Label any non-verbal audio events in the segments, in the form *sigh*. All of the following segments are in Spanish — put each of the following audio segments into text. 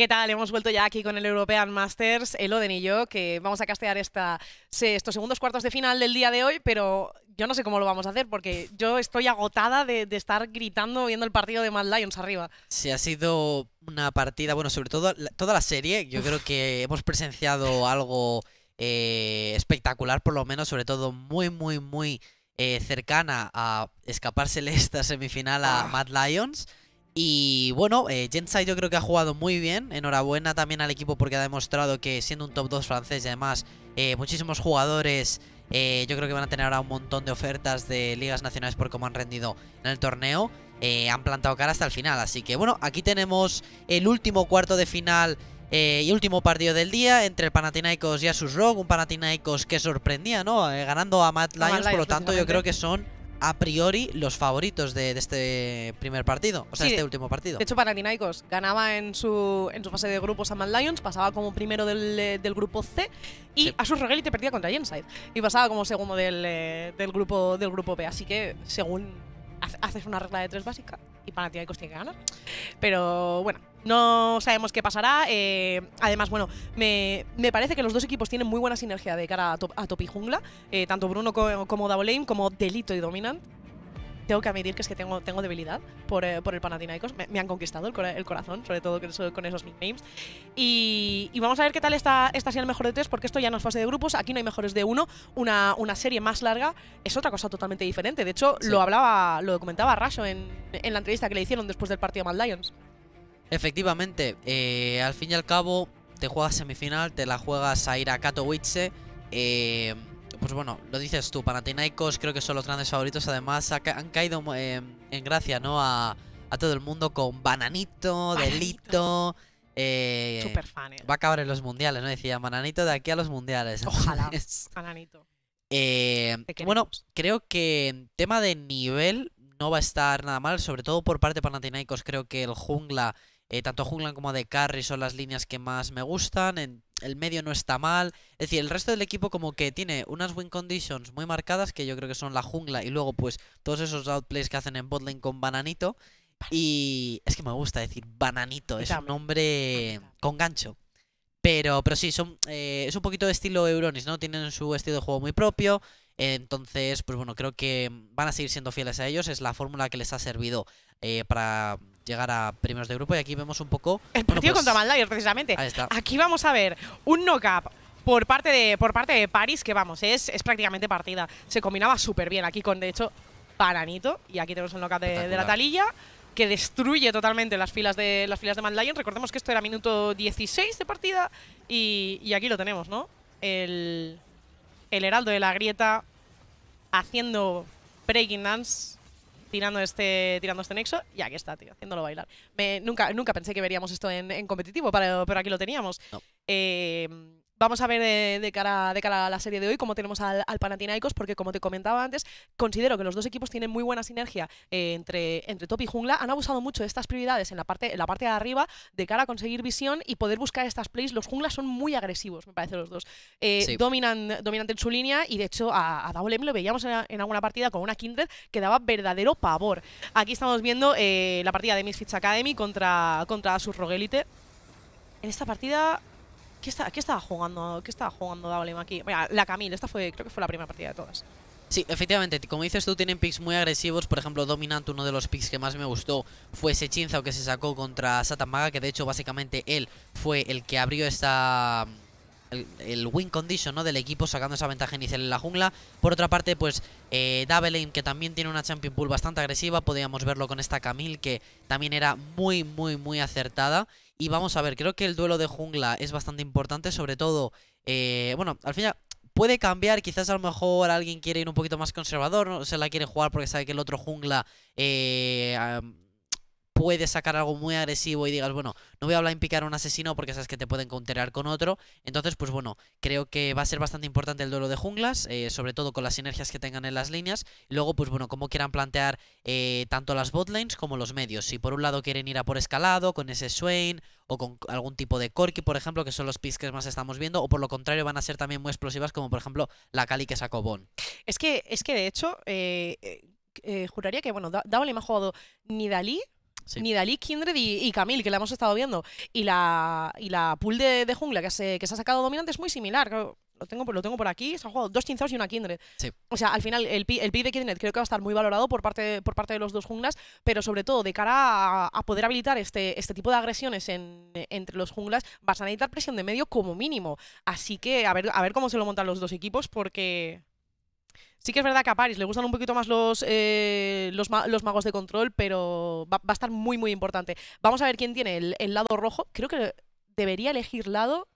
¿Qué tal? Hemos vuelto ya aquí con el European Masters, el Oden y yo, que vamos a castear esta, estos segundos cuartos de final del día de hoy, pero yo no sé cómo lo vamos a hacer porque yo estoy agotada de, estar gritando viendo el partido de Mad Lions arriba. Sí, ha sido una partida, bueno, sobre todo toda la serie, yo creo que hemos presenciado algo eh, espectacular, por lo menos, sobre todo muy, muy, muy eh, cercana a escapársele esta semifinal a ah. Mad Lions. Y bueno, Gensai eh, yo creo que ha jugado muy bien. Enhorabuena también al equipo porque ha demostrado que siendo un top 2 francés y además eh, muchísimos jugadores, eh, yo creo que van a tener ahora un montón de ofertas de ligas nacionales por cómo han rendido en el torneo. han plantado cara hasta el final. Así que bueno, aquí tenemos el último cuarto de final y último partido del día entre el Panathinaikos y Asus Rogue. Un Panathinaikos que sorprendía, ¿no? ganando a Matt por lo tanto yo creo que son a priori los favoritos de, este primer partido, o sea, este último partido. De hecho, Panathinaikos ganaba en su, en su fase de grupos a Mad Lions, pasaba como primero del, grupo C y a sus te perdía contra Jenside y pasaba como segundo eh, del, grupo, del grupo B. Así que, según haces una regla de tres básica y Panathinaikos tiene que ganar. Pero bueno, no sabemos qué pasará. Eh, además, bueno, me, parece que los dos equipos tienen muy buena sinergia de cara a, top, y Jungla. Eh, tanto Bruno como, como Double Aim, como Delito y Dominant. Tengo que admitir que es que tengo, tengo debilidad por, eh, el Panathinaikos. Me, han conquistado el, corazón, sobre todo con, esos nicknames. Y, y, vamos a ver qué tal está esta el mejor de tres, porque esto ya no es fase de grupos. Aquí no hay mejores de uno. Una, una serie más larga es otra cosa totalmente diferente. De hecho, lo hablaba, lo comentaba Rasho en, la entrevista que le hicieron después del partido Mad Lions. Efectivamente, eh, al fin y al cabo, te juegas semifinal, te la juegas a ir a Katowice. Eh, pues bueno, lo dices tú, Panathinaikos creo que son los grandes favoritos. Además, han caído em, en gracia, ¿no? A, todo el mundo con Bananito, Delito. Eh, Super Va a acabar en los mundiales, ¿no? Decía Bananito de aquí a los mundiales. Ojalá. *laughs* Bananito. bueno, creo que en tema de nivel no va a estar nada mal, sobre todo por parte de Panathinaikos. Creo que el jungla eh, tanto jungla como de Carry son las líneas que más me gustan. el medio no está mal. Es decir, el resto del equipo como que tiene unas win conditions muy marcadas que yo creo que son la jungla y luego pues todos esos outplays que hacen en botlane con Bananito. Y es que me gusta decir Bananito, es un nombre con gancho. Pero, pero sí, son, eh, es un poquito de estilo Euronis, ¿no? Tienen su estilo de juego muy propio. entonces, pues bueno, creo que van a seguir siendo fieles a ellos. Es la fórmula que les ha servido eh, para llegar a primeros de grupo. Y aquí vemos un poco. El partido pues contra Maldayer, precisamente. Aquí vamos a ver un knock-up por parte de por parte de Paris, que vamos, es, prácticamente partida. Se combinaba súper bien aquí con, de hecho, Paranito. Y aquí tenemos el knockout de, de la talilla que destruye totalmente las filas de las filas de Recordemos que esto era minuto 16 de partida y, y aquí lo tenemos, ¿no? El, el heraldo de la grieta haciendo breaking dance tirando este, tirando este nexo y aquí está, tío, haciéndolo bailar. nunca, nunca pensé que veríamos esto en, competitivo, pero, pero aquí lo teníamos. No. Eh, vamos a ver eh, de, cara, de cara a la serie de hoy cómo tenemos al, al, porque como te comentaba antes, considero que los dos equipos tienen muy buena sinergia eh, entre, entre top y jungla. Han abusado mucho de estas prioridades en la, parte, en la parte de arriba de cara a conseguir visión y poder buscar estas plays. Los junglas son muy agresivos, me parece, los dos. Eh, dominan, en su línea y de hecho a, a lo veíamos en, alguna partida con una Kindred que daba verdadero pavor. Aquí estamos viendo la partida de Misfits Academy contra, contra Roguelite. En esta partida ¿Qué, estaba jugando? ¿Qué estaba jugando aquí? la Camille, esta fue, creo que fue la primera partida de todas. Sí, efectivamente, como dices tú, tienen picks muy agresivos. Por ejemplo, Dominant, uno de los picks que más me gustó fue ese chinzao que se sacó contra Satamaga, que de hecho, básicamente, él fue el que abrió esta. El, win condition ¿no? del equipo sacando esa ventaja inicial en la jungla. Por otra parte, pues eh, que también tiene una Champion Pool bastante agresiva, podíamos verlo con esta Camille que también era muy, muy, muy acertada. Y vamos a ver, creo que el duelo de jungla es bastante importante, sobre todo, eh, bueno, al final puede cambiar, quizás a lo mejor alguien quiere ir un poquito más conservador, ¿no? se la quiere jugar porque sabe que el otro jungla... Eh, puede sacar algo muy agresivo y digas, bueno, no voy a hablar en picar a un asesino porque sabes que te pueden counterar con otro. Entonces, pues bueno, creo que va a ser bastante importante el duelo de junglas, eh, sobre todo con las sinergias que tengan en las líneas. luego, pues bueno, cómo quieran plantear eh, tanto las botlanes como los medios. Si por un lado quieren ir a por escalado, con ese Swain o con algún tipo de corky por ejemplo, que son los picks que más estamos viendo, o por lo contrario van a ser también muy explosivas, como por ejemplo la Cali que sacó Bon. Es que, es que de hecho, eh, juraría que, bueno, Dowley me ha jugado ni Dalí ni Dalí, Kindred y, Camille, que la hemos estado viendo. Y la, y la pool de, jungla que se, que se ha sacado dominante es muy similar. Lo tengo, lo tengo por aquí, se han jugado dos chinzados y una Kindred. O sea, al final el, el pick de Kindred creo que va a estar muy valorado por parte, por parte de los dos junglas, pero sobre todo de cara a, poder habilitar este, este tipo de agresiones entre los junglas, vas a necesitar presión de medio como mínimo. Así que a ver, a ver cómo se lo montan los dos equipos porque Sí que es verdad que a Paris le gustan un poquito más los, eh, los, magos de control, pero va, a estar muy, muy importante. Vamos a ver quién tiene el, lado rojo. Creo que debería elegir lado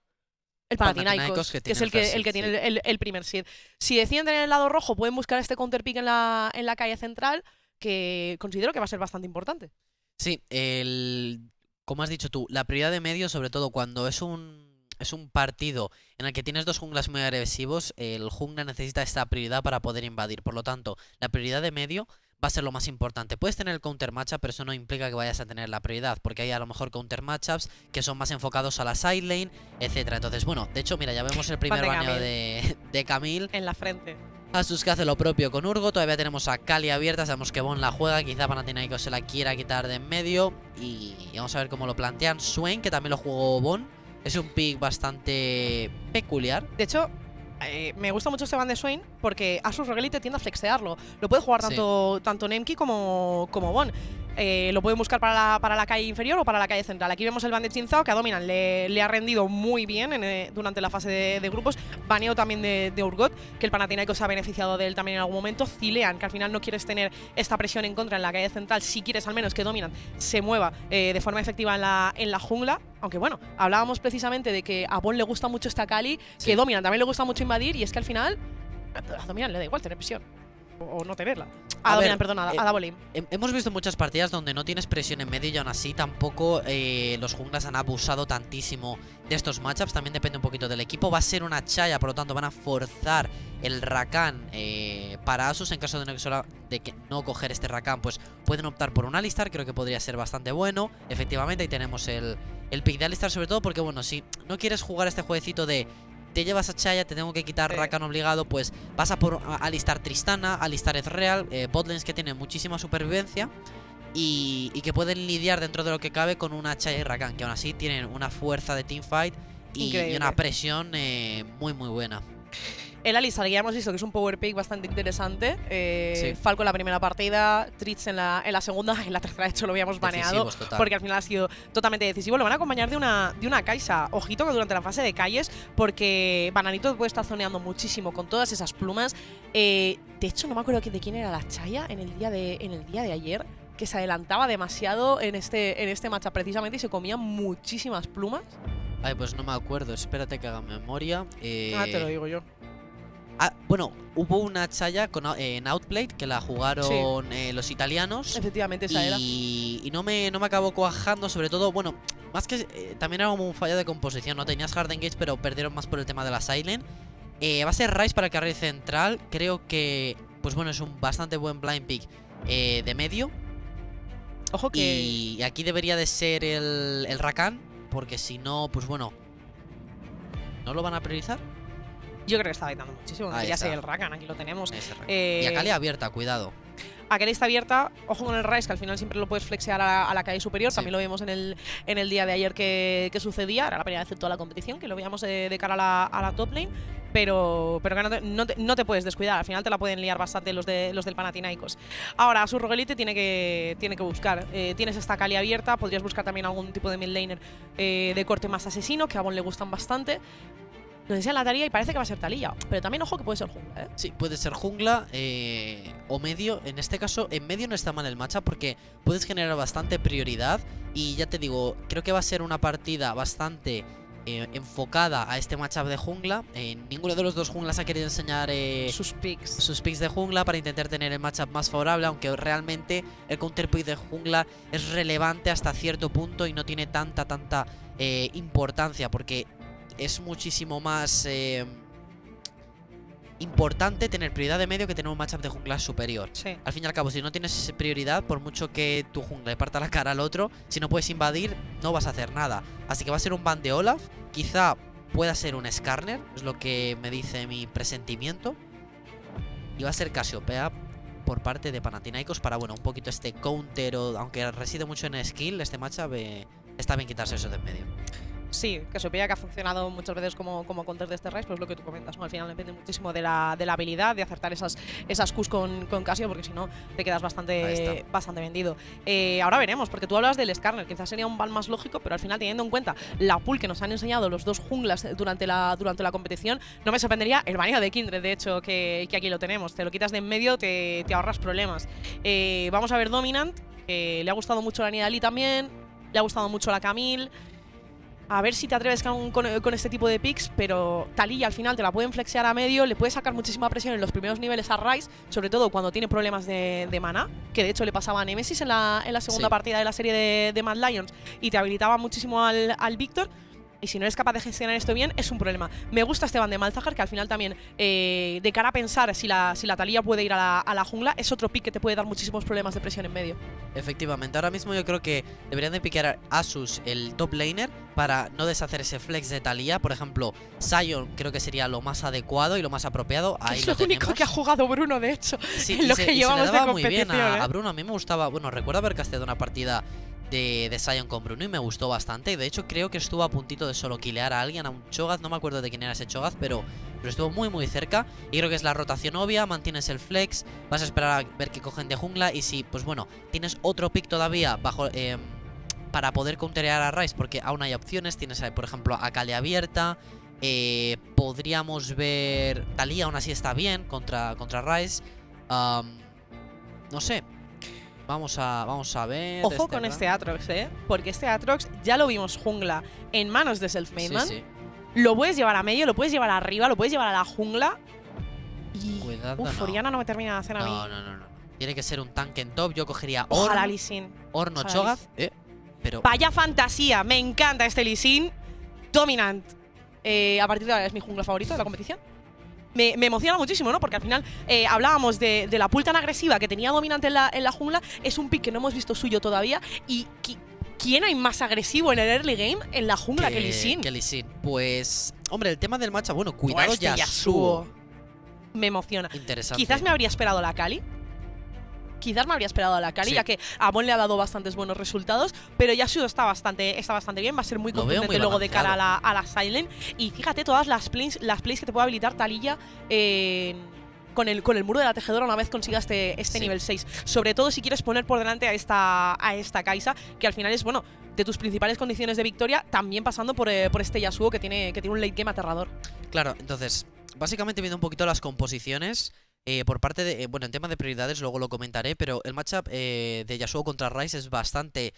el Panathinaikos, que, es el que, el que tiene el, primer seed. Si deciden tener el lado rojo, pueden buscar este counter pick en la, en la calle central, que considero que va a ser bastante importante. Sí, el, como has dicho tú, la prioridad de medio, sobre todo cuando es un es un partido en el que tienes dos junglas muy agresivos. El jungla necesita esta prioridad para poder invadir. Por lo tanto, la prioridad de medio va a ser lo más importante. Puedes tener el counter matchup, pero eso no implica que vayas a tener la prioridad, porque hay a lo mejor counter matchups que son más enfocados a la side lane, etcétera. Entonces, bueno, de hecho, mira, ya vemos el primer baño de, Camille. En la frente. Asus que hace lo propio con Urgo, todavía tenemos a Cali abierta, sabemos que Bon la juega, quizá Panathinaikos se la quiera quitar de en medio y vamos a ver cómo lo plantean. Swain, que también lo jugó Bon, es un pick bastante peculiar. De hecho, eh, me gusta mucho este Van de Swain porque Asus Roguelite tiende a flexearlo. Lo puede jugar tanto, tanto Nemki como, como Bon. Eh, lo pueden buscar para la, calle inferior o para la calle central. Aquí vemos el band de Chinzao que a Dominan le, ha rendido muy bien eh, durante la fase de, grupos. Baneo también de, Urgot, que el se ha beneficiado de él también en algún momento. Cilean, que al final no quieres tener esta presión en contra en la calle central, si quieres al menos que Dominan se mueva eh, de forma efectiva en la, jungla. Aunque bueno, hablábamos precisamente de que a Bon le gusta mucho esta Cali, que Dominan también le gusta mucho invadir y es que al final a Dominan le da igual tener presión. O no tenerla. A, ver, perdón, a, eh, Hemos visto muchas partidas donde no tienes presión en medio y aún así tampoco eh, los junglas han abusado tantísimo de estos matchups. También depende un poquito del equipo. Va a ser una chaya, por lo tanto van a forzar el Rakan eh, para Asus. En caso de no, de que no coger este Rakan, pues pueden optar por un Alistar. Creo que podría ser bastante bueno. Efectivamente, ahí tenemos el, el pick de Alistar sobre todo porque, bueno, si no quieres jugar este jueguecito de te llevas a Chaya, te tengo que quitar Rakan obligado, pues vas a por alistar Tristana, alistar Ezreal, eh, botlens que tienen muchísima supervivencia y, que pueden lidiar dentro de lo que cabe con una Chaya y Rakan, que aún así tienen una fuerza de teamfight y, y una presión eh, muy muy buena. El Ali ya hemos visto que es un power pick bastante interesante. Eh, Falco en la primera partida, Tritz en la, en la segunda, *laughs* en la tercera de hecho lo habíamos baneado porque al final ha sido totalmente decisivo. Lo van a acompañar de una, de una caixa. Ojito que durante la fase de calles, porque Bananito puede estar zoneando muchísimo con todas esas plumas. Eh, de hecho, no me acuerdo de quién era la Chaya en el día de, en el día de ayer que se adelantaba demasiado en este, en este precisamente y se comían muchísimas plumas. Ay, pues no me acuerdo, espérate que haga memoria. Ah, te lo eh, digo yo. Ah, bueno, hubo una chaya eh, en Outplay que la jugaron eh, los italianos. Efectivamente, esa y, era. Y no me, no me acabó cuajando, sobre todo, bueno, más que eh, también era como un fallo de composición, ¿no? Tenías Hard Engage, pero perdieron más por el tema de la Silent. va a ser Rice para el carril central. Creo que, pues bueno, es un bastante buen blind pick de medio. Ojo que. Y aquí debería de ser el, el Rakan, porque si no, pues bueno. ¿No lo van a priorizar? Yo creo que está baitando muchísimo. ya sé el Rakan, aquí lo tenemos. Eh, y Akali abierta, cuidado. Akali está abierta, ojo con el Rice, que al final siempre lo puedes flexear a la, calle superior. También lo vimos en el, en el día de ayer que, que sucedía. Era la primera vez en toda la competición que lo veíamos de, cara a la, top lane. Pero, pero no te, no, te, puedes descuidar. Al final te la pueden liar bastante los, de, los del Panathinaikos. Ahora, su Roguelite tiene que, tiene que buscar. Eh, tienes esta Akali abierta, podrías buscar también algún tipo de midlaner eh, de corte más asesino, que a Bon le gustan bastante nos decían la tarea y parece que va a ser talilla. Pero también, ojo, que puede ser jungla, ¿eh? Sí, puede ser jungla eh, o medio. En este caso, en medio no está mal el matchup porque puedes generar bastante prioridad. Y ya te digo, creo que va a ser una partida bastante... Eh, enfocada a este matchup de jungla. Eh, ninguno de los dos junglas ha querido enseñar sus picks. Sus picks de jungla para intentar tener el matchup más favorable, aunque realmente el counter de jungla es relevante hasta cierto punto y no tiene tanta, tanta importancia, porque es muchísimo más eh, importante tener prioridad de medio que tener un matchup de jungla superior. Al fin y al cabo, si no tienes prioridad, por mucho que tu jungla le parta la cara al otro, si no puedes invadir, no vas a hacer nada. Así que va a ser un ban de Olaf, quizá pueda ser un Skarner, es lo que me dice mi presentimiento. Y va a ser Casiopea por parte de Panathinaikos para, bueno, un poquito este counter, o, aunque reside mucho en skill este matchup, eh, está bien quitarse eso de en medio. Sí, que se veía que ha funcionado muchas veces como, como counter de este raid, pues lo que tú comentas, Al final depende muchísimo de la, habilidad, de acertar esas, esas Qs con, con Casio, porque si no te quedas bastante, bastante vendido. Eh, ahora veremos, porque tú hablas del Skarner, quizás sería un ban más lógico, pero al final teniendo en cuenta la pool que nos han enseñado los dos junglas durante la, durante la competición, no me sorprendería el baneo de Kindred, de hecho, que, aquí lo tenemos. Te lo quitas de en medio, te, ahorras problemas. Eh, vamos a ver Dominant, que le ha gustado mucho la Nidalee también, le ha gustado mucho la Camille a ver si te atreves con, este tipo de picks, pero Talilla al final te la pueden flexear a medio, le puede sacar muchísima presión en los primeros niveles a Rice, sobre todo cuando tiene problemas de, de mana, que de hecho le pasaba a Nemesis en la, en la segunda partida de la serie de, de, Mad Lions y te habilitaba muchísimo al, al y si no eres capaz de gestionar esto bien, es un problema. Me gusta Esteban de Malzahar, que al final también, eh, de cara a pensar si la, si la Talía puede ir a la, jungla, es otro pick que te puede dar muchísimos problemas de presión en medio. Efectivamente, ahora mismo yo creo que deberían de piquear Asus el top laner para no deshacer ese flex de Talía. Por ejemplo, Sion creo que sería lo más adecuado y lo más apropiado. Ahí es lo, único que ha jugado Bruno, de hecho, sí, lo que llevamos le daba de ¿eh? a, Bruno, a mí me gustaba, bueno, recuerdo haber casteado una partida de, Sion con Bruno y me gustó bastante. De hecho, creo que estuvo a puntito de solo killear a alguien, a un Cho'Gath. No me acuerdo de quién era ese Cho'Gath, pero, pero estuvo muy, muy cerca. Y creo que es la rotación obvia, mantienes el flex, vas a esperar a ver qué cogen de jungla. Y si, pues bueno, tienes otro pick todavía bajo... Em, para poder counterear a Rice, porque aún hay opciones. Tienes, eh, por ejemplo, a Kale abierta. Eh, podríamos ver. Talía aún así está bien contra, contra Rice. no sé, Vamos a, vamos a ver. Ojo con este Atrox, ¿eh? Porque este Atrox ya lo vimos jungla en manos de made Man. Lo puedes llevar a medio, lo puedes llevar arriba, lo puedes llevar a la jungla. Y. Cuidado, no. me termina de hacer a mí. No, no, no, Tiene que ser un tanque en top. Yo cogería Orn. Ojalá Lisin. Eh, pero. Vaya fantasía. Me encanta este Lisin. Dominant. Eh, a partir de ahora es mi jungla favorito de la competición me, emociona muchísimo, ¿no? Porque al final eh, hablábamos de, la pulta tan agresiva que tenía dominante en la, jungla, es un pick que no hemos visto suyo todavía y ¿quién hay más agresivo en el early game en la jungla que, que Que Pues, hombre, el tema del matcha, bueno, cuidado ya Yasuo. Me emociona. Quizás me habría esperado la Kali quizás me habría esperado a la Cali, ya que Amon le ha dado bastantes buenos resultados, pero Yasuo está bastante, está bastante bien, va a ser muy competente luego de cara a la, a la, Silent. Y fíjate todas las plays, las que te puede habilitar Talilla con el, con el muro de la tejedora una vez consigas este, este nivel 6. Sobre todo si quieres poner por delante a esta, a esta Kaisa, que al final es, bueno, de tus principales condiciones de victoria, también pasando por, eh, este Yasuo que tiene, que tiene un late game aterrador. Claro, entonces, básicamente viendo un poquito las composiciones, eh, por parte de, eh, bueno, en tema de prioridades luego lo comentaré, pero el matchup eh, de Yasuo contra Rice es bastante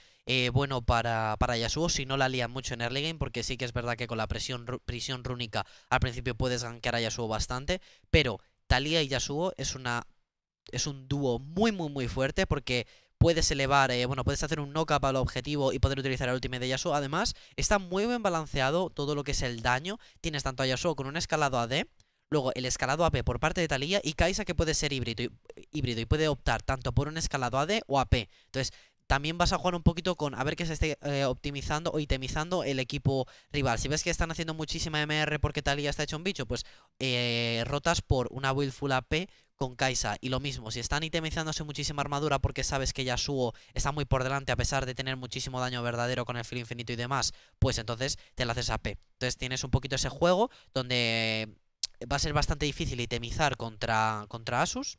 bueno para, para Yasuo, si no la lían mucho en early game, porque sí que es verdad que con la presión, prisión rúnica al principio puedes gankear a Yasuo bastante, pero Talia y Yasuo es una es un dúo muy muy muy fuerte porque puedes elevar, bueno, puedes hacer un knock-up al objetivo y poder utilizar el ultimate de Yasuo. Además, está muy bien balanceado todo lo que es el daño. Tienes tanto a Yasuo con un escalado AD Luego, el escalado AP por parte de Talía y Kaisa que puede ser híbrido y, híbrido y puede optar tanto por un escalado AD o AP. Entonces, también vas a jugar un poquito con a ver que se esté eh, optimizando o itemizando el equipo rival. Si ves que están haciendo muchísima MR porque Talía está hecho un bicho, pues eh, rotas por una build full AP con Kaisa. Y lo mismo, si están itemizándose muchísima armadura porque sabes que Yasuo está muy por delante a pesar de tener muchísimo daño verdadero con el filo infinito y demás, pues entonces te la haces AP. Entonces tienes un poquito ese juego donde va a ser bastante difícil itemizar contra, contra Asus.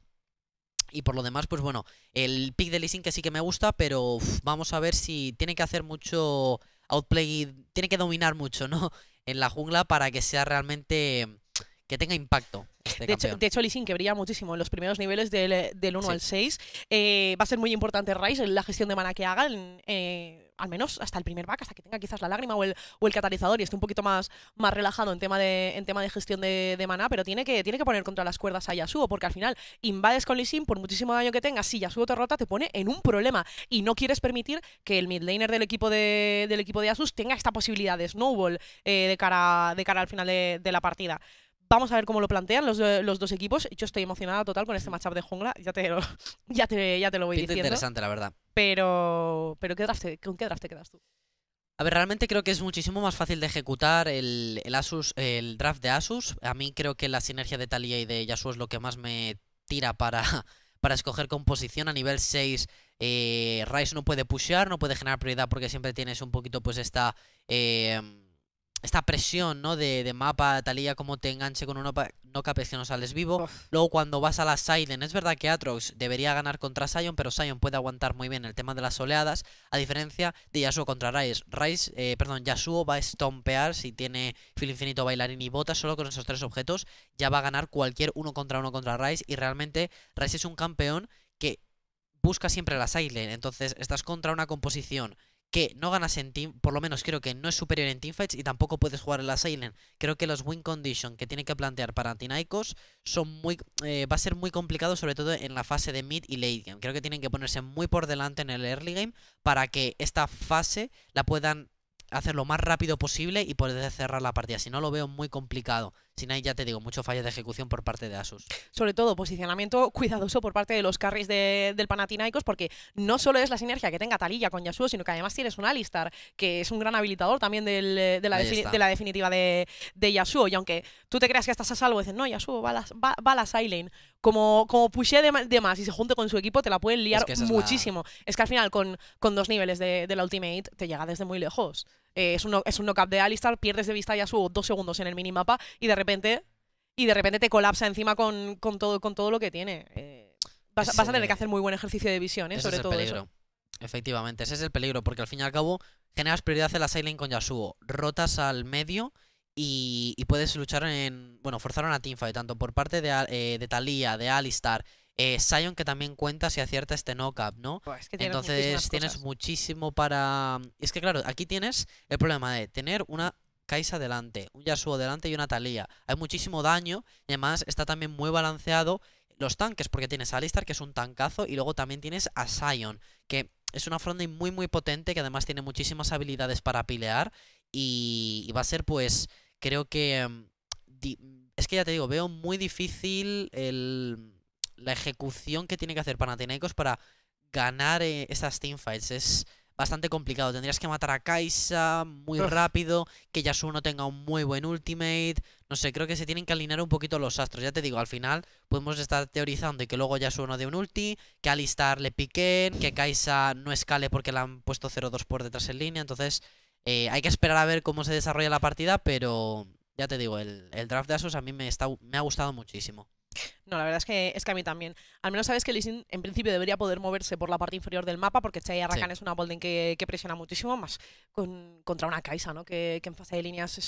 Y por lo demás, pues bueno, el pick de leasing que sí que me gusta, pero vamos a ver si tiene que hacer mucho outplay, tiene que dominar mucho, ¿no? *laughs* En la jungla para que sea realmente que tenga impacto. Este de, hecho, de, Lee Sin, que brilla muchísimo en los primeros niveles del, 1 al 6, eh, va a ser muy importante Rice en la gestión de mana que haga, eh, al menos hasta el primer back, hasta que tenga quizás la lágrima o el, catalizador y esté un poquito más, más relajado en tema de, tema de gestión de, mana, pero tiene que, poner contra las cuerdas a Yasuo, porque al final invades con Lee Sin, por muchísimo daño que tengas, si Yasuo te rota, te pone en un problema y no quieres permitir que el mid del equipo de, del equipo de Asus tenga esta posibilidad de snowball eh, de, cara, de cara al final de la partida. Vamos a ver cómo lo plantean los, eh, los, dos equipos. Yo estoy emocionada total con este matchup de jungla. Ya te lo, *laughs* ya te, ya te lo voy diciendo. interesante, la verdad. Pero, pero ¿qué ¿con qué draft te quedas tú? A ver, realmente creo que es muchísimo más fácil de ejecutar el, el, Asus, el draft de Asus. A mí creo que la sinergia de Talia y de Yasuo es lo que más me tira para, *laughs* para escoger composición. A nivel 6, eh, Rice no puede pushear, no puede generar prioridad porque siempre tienes un poquito pues esta... Eh, esta presión, ¿no? De, de mapa, talía como te enganche con uno, no capes que no sales vivo. Luego cuando vas a la Silent, es verdad que Atrox debería ganar contra Sion, pero Sion puede aguantar muy bien el tema de las oleadas, a diferencia de Yasuo contra Rice. Rice, eh, perdón, Yasuo va a estompear si tiene filo infinito, bailarín y bota, solo con esos tres objetos ya va a ganar cualquier uno contra uno contra Rice y realmente Rice es un campeón que busca siempre la Silent, entonces estás contra una composición que no ganas en team, por lo menos creo que no es superior en teamfights y tampoco puedes jugar en la Creo que los win condition que tiene que plantear para Antinaicos son muy, eh, va a ser muy complicado sobre todo en la fase de mid y late game. Creo que tienen que ponerse muy por delante en el early game para que esta fase la puedan hacer lo más rápido posible y poder cerrar la partida. Si no lo veo muy complicado. Sin ahí ya te digo, mucho fallo de ejecución por parte de Asus. Sobre todo, posicionamiento cuidadoso por parte de los carries del panatinaicos porque no solo es la sinergia que tenga Talilla con Yasuo, sino que además tienes un Alistar, que es un gran habilitador también eh, de, la definitiva de, Yasuo. Y aunque tú te creas que estás a salvo, dices, no, Yasuo, va a la, Como, como de, más y se junte con su equipo, te la pueden liar muchísimo. Es que al final, con, con dos niveles de la Ultimate, te llega desde muy lejos. Eh, es, un no, es un de Alistar, pierdes de vista ya su dos segundos en el minimapa y de repente, y de repente te colapsa encima con, todo, con todo lo que tiene. Eh, vas, a tener que hacer muy buen ejercicio de visión, ¿eh? sobre es todo eso. Efectivamente, ese es el peligro, porque al fin y al cabo generas prioridad en la sailing con Yasuo, rotas al medio y, puedes luchar en. Bueno, forzar una teamfight, tanto por parte de, eh, de Thalía, de Alistar Sion eh, que también cuenta si acierta este knockup, ¿no? Entonces tienes muchísimo para... Mm, es que claro, aquí tienes el problema de tener una Kaisa delante, un Yasuo delante y una Talía. Hay muchísimo daño y además está también muy balanceado los tanques, porque tienes a Alistar que es un tancazo y luego también tienes a Sion, que es una frontline muy muy potente que además tiene muchísimas habilidades para pilear y, va a ser pues creo que... Mm, es que ya te digo, veo muy difícil el la ejecución que tiene que hacer Panathinaikos para ganar eh, esas teamfights es bastante complicado. Tendrías que matar a Kaisa muy rápido, que Yasuo tenga un muy buen ultimate. No sé, creo que se tienen que alinear un poquito los astros. Ya te digo, al final podemos estar teorizando y que luego Yasuo no dé un ulti, que Alistar le piquen, que Kaisa no escale porque le han puesto 0-2 por detrás en línea. Entonces, eh, hay que esperar a ver cómo se desarrolla la partida, pero ya te digo, el, draft de Asus a mí me, está, me ha gustado muchísimo. No, la verdad es que, es que a mí también. Al menos sabes que Lisin en principio debería poder moverse por la parte inferior del mapa porque Chai Arrakhan es una Bolden que, presiona muchísimo más contra una Kaisa, ¿no? Que, en fase de líneas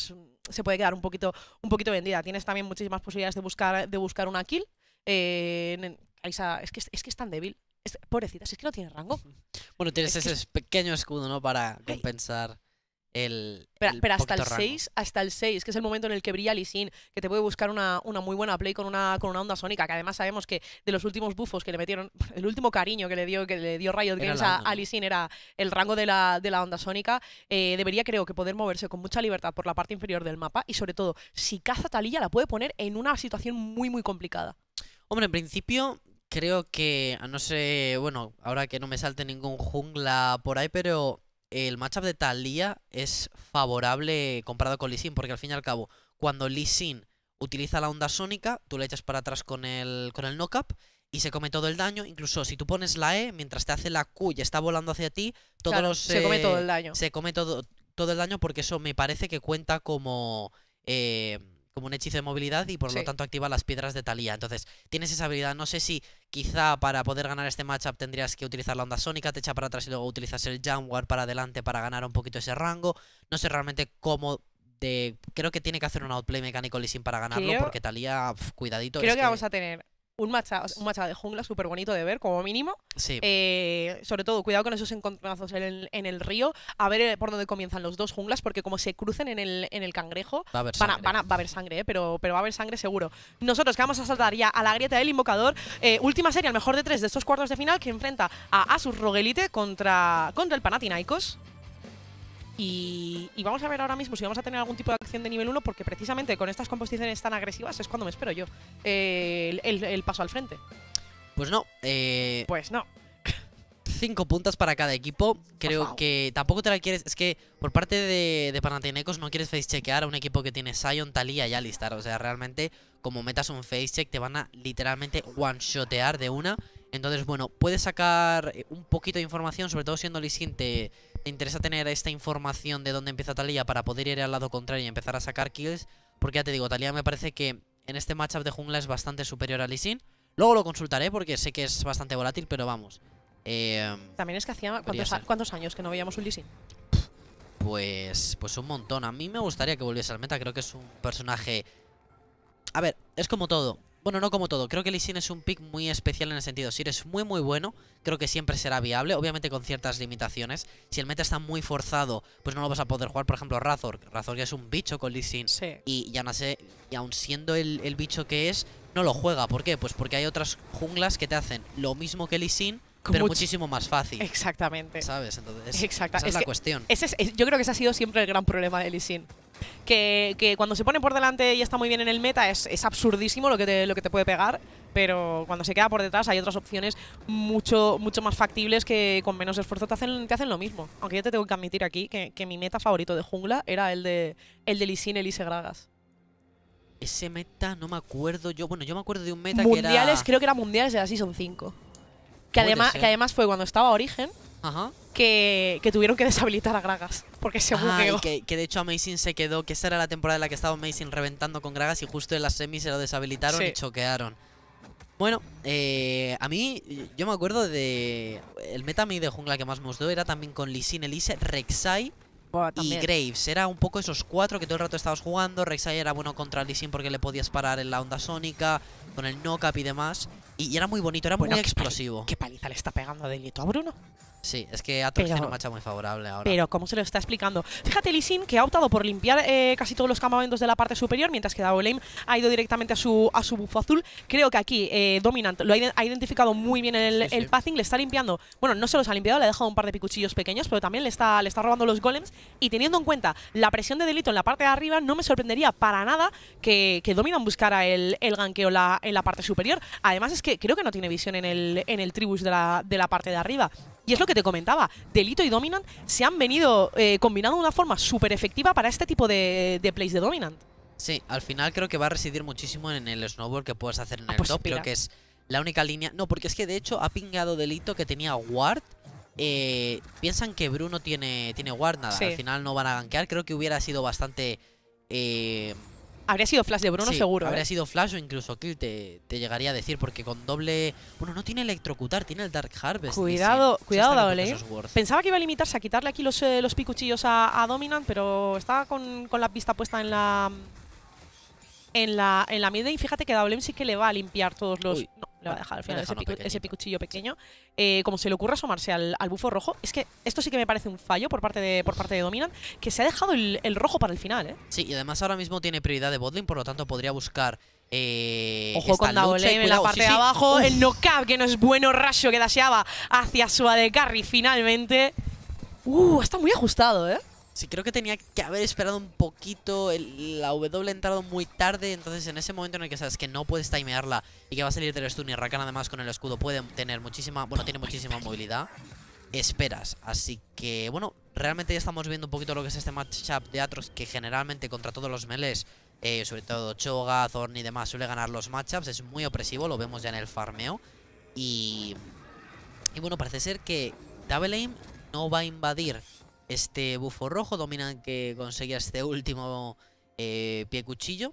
se puede quedar un poquito, un poquito vendida. Tienes también muchísimas posibilidades de buscar, de buscar una kill. Kaisa eh, es que, es que es tan débil. Es, pobrecita, si es que no tiene rango. Bueno, tienes ese pequeño escudo, ¿no? Para compensar. Pero, hasta el 6, hasta el 6, que es el momento en el que brilla Sin, que te puede buscar una, muy buena play con una, con una onda sónica, que además sabemos que de los últimos bufos que le metieron, *laughs* el último cariño que le dio, que le dio Riot Games a, a era el rango de la, de la onda sónica. Eh, debería, creo, que poder moverse con mucha libertad por la parte inferior del mapa y, sobre todo, si caza Talilla, la puede poner en una situación muy, muy complicada. Hombre, en principio, creo que, no sé, bueno, ahora que no me salte ningún jungla por ahí, pero el matchup de Talia es favorable comparado con Lee Sin, porque al fin y al cabo, cuando Lee Sin utiliza la onda sónica, tú le echas para atrás con el, con el knock-up y se come todo el daño. Incluso si tú pones la E, mientras te hace la Q y está volando hacia ti, se come todo el daño. Se come todo, todo el daño porque eso me parece que cuenta como... Eh, como un hechizo de movilidad y por lo tanto activa las piedras de Talía. Entonces, tienes esa habilidad. No sé si quizá para poder ganar este matchup tendrías que utilizar la onda sónica, te echa para atrás y luego utilizas el Jamwar para adelante para ganar un poquito ese rango. No sé realmente cómo de... Creo que tiene que hacer un outplay mecánico sin para ganarlo, porque Talía, cuidadito. Creo que vamos a tener un machado, un de jungla súper bonito de ver, como mínimo. Sí. Eh, sobre todo, cuidado con esos encontronazos en el, río, a ver eh, por dónde comienzan los dos junglas, porque como se crucen en el, en el cangrejo, va a haber sangre, va a haber sangre eh, pero, pero va a haber sangre seguro. Nosotros que vamos a saltar ya a la grieta del invocador, última serie, el mejor de tres de estos cuartos de final, que enfrenta a Asus Roguelite contra, contra el Panathinaikos. Y, vamos a ver ahora mismo si vamos a tener algún tipo de acción de nivel 1, porque precisamente con estas composiciones tan agresivas es cuando me espero yo el, paso al frente. Pues no. Eh, pues no. Cinco puntas para cada equipo. Creo que tampoco te la quieres. Es que por parte de, de Panathinaikos no quieres face a un equipo que tiene Sion, Talía, y Alistar. O sea, realmente, como metas un face check, te van a literalmente one-shotear de una. Entonces, bueno, puedes sacar eh, un poquito de información, sobre todo siendo Lee me interesa tener esta información de dónde empieza Talía para poder ir al lado contrario y empezar a sacar kills. Porque ya te digo, Talía me parece que en este matchup de jungla es bastante superior a Lee Sin. Luego lo consultaré porque sé que es bastante volátil, pero vamos. Eh, También es que hacía ¿cuántos, años que no veíamos un Lee Pues, pues un montón. A mí me gustaría que volviese al meta. Creo que es un personaje... A ver, es como todo. Bueno, no como todo. Creo que Lee Sin es un pick muy especial en el sentido. Si eres muy muy bueno, creo que siempre será viable. Obviamente con ciertas limitaciones. Si el meta está muy forzado, pues no lo vas a poder jugar. Por ejemplo, Razor. Razor que es un bicho con Lee Sin. Y ya no sé, y aun siendo el, el bicho que es, no lo juega. ¿Por qué? Pues porque hay otras junglas que te hacen lo mismo que Lee Sin, pero muchísimo más fácil. Exactamente. ¿Sabes? Entonces, esa es, la cuestión. yo creo que ese ha sido siempre el gran problema de Lee Que, cuando se pone por delante y está muy bien en el meta es, absurdísimo lo que, te, lo que te puede pegar, pero cuando se queda por detrás hay otras opciones mucho, mucho más factibles que con menos esfuerzo te hacen, te hacen lo mismo. Aunque yo te tengo que admitir aquí que, mi meta favorito de jungla era el de, el de Lissin Elise Gragas. Ese meta no me acuerdo yo. Bueno, yo me acuerdo de un meta que era... Mundiales, creo que era Mundiales de la Season 5. Que además, que además fue cuando estaba Origen Que, tuvieron que deshabilitar a Gragas porque se ah, que, de hecho Amazing se quedó, que esa era la temporada en la que estaba Amazing reventando con Gragas y justo en las semis se lo deshabilitaron y choquearon. Bueno, eh, a mí, yo me acuerdo de... El meta de jungla que más me gustó era también con Lisin, Elise, Rek'Sai y Graves. Era un poco esos cuatro que todo el rato estabas jugando. Rexai era bueno contra Lee Sin porque le podías parar en la onda sónica, con el no y demás. Y, era muy bonito, era muy explosivo. ¿Qué paliza le está pegando a Delito a Bruno? Sí, es que ha tiene una marcha muy favorable ahora. Pero como se lo está explicando. Fíjate Lee que ha optado por limpiar eh, casi todos los campamentos de la parte superior, mientras que Lame ha ido directamente a su, a su bufo azul. Creo que aquí eh, Dominant lo ha, identificado muy bien el, el passing, le está limpiando. Bueno, no se los ha limpiado, le ha dejado un par de picuchillos pequeños, pero también le está, le está robando los golems. Y teniendo en cuenta la presión de Delito en la parte de arriba, no me sorprendería para nada que, que Dominant buscara el, ganqueo en la parte superior. Además es que creo que no tiene visión en el, en el tribus de la, de la parte de arriba. Y es lo que te comentaba, Delito y Dominant se han venido eh, combinando de una forma súper efectiva para este tipo de, plays de Dominant. Sí, al final creo que va a residir muchísimo en el snowboard que puedes hacer en ah, el pues top. Creo que es la única línea. No, porque es que de hecho ha pingado delito que tenía Ward. Eh, piensan que Bruno tiene, tiene Ward, nada. Al final no van a ganquear. Creo que hubiera sido bastante. Eh, Habría sido flash de Bruno seguro. Habría ¿eh? sido flash o incluso kill, te, llegaría a decir, porque con doble. Bueno, no tiene electrocutar, tiene el Dark Harvest. Cuidado, cuidado, M. ¿eh? Pensaba que iba a limitarse a quitarle aquí los, eh, los picuchillos a, a, Dominant, pero estaba con, la pista puesta en la. En la, en la mid y fíjate que Dablem sí que le va a limpiar todos los le va a dejar al final ese, picuchillo pequeño. Eh, como se le ocurre asomarse al, al, bufo rojo, es que esto sí que me parece un fallo por parte de, por parte de Dominant, que se ha dejado el, rojo para el final, ¿eh? Sí, y además ahora mismo tiene prioridad de botlane, por lo tanto podría buscar eh, Ojo con Double en la parte de abajo. El El knockup que no es bueno. Rasho que daseaba hacia su AD Carry finalmente. Uh, está muy ajustado, ¿eh? Sí, creo que tenía que haber esperado un poquito. la W ha entrado muy tarde. Entonces, en ese momento en el que sabes que no puedes timearla y que va a salir del stun y Rakan además con el escudo puede tener muchísima. Bueno, tiene muchísima movilidad. Esperas. Así que, bueno, realmente ya estamos viendo un poquito lo que es este matchup de Atros que generalmente contra todos los meles, eh, sobre todo Choga, Zorn y demás suele ganar los matchups. Es muy opresivo, lo vemos ya en el farmeo. Y. Y bueno, parece ser que Double Aim no va a invadir este bufo rojo. Dominan que conseguía este último eh, pie cuchillo.